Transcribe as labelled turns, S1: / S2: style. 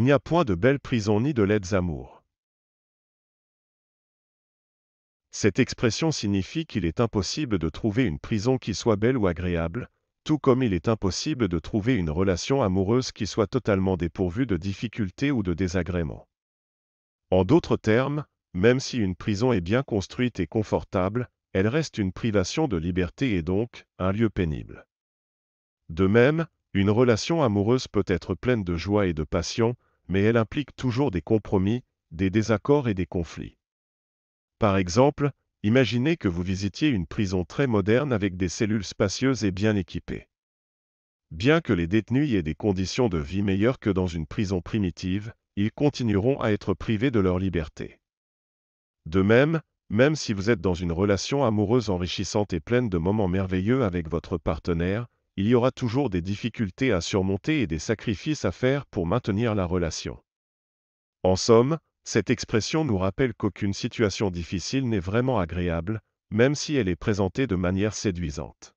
S1: Il n'y a point de belles prisons ni de laides amours.
S2: Cette expression signifie qu'il est impossible de trouver une prison qui soit belle ou agréable, tout comme il est impossible de trouver une relation amoureuse qui soit totalement dépourvue de difficultés ou de désagréments. En d'autres termes, même si une prison est bien construite et confortable, elle reste une privation de liberté et donc un lieu pénible. De même, une relation amoureuse peut être pleine de joie et de passion, mais elle implique toujours des compromis, des désaccords et des conflits. Par exemple, imaginez que vous visitiez une prison très moderne avec des cellules spacieuses et bien équipées. Bien que les détenus aient des conditions de vie meilleures que dans une prison primitive, ils continueront à être privés de leur liberté. De même, même si vous êtes dans une relation amoureuse enrichissante et pleine de moments merveilleux avec votre partenaire, il y aura toujours des difficultés à surmonter et des sacrifices à faire pour maintenir la relation. En somme, cette expression nous rappelle qu'aucune situation difficile n'est vraiment agréable, même si elle est présentée de manière séduisante.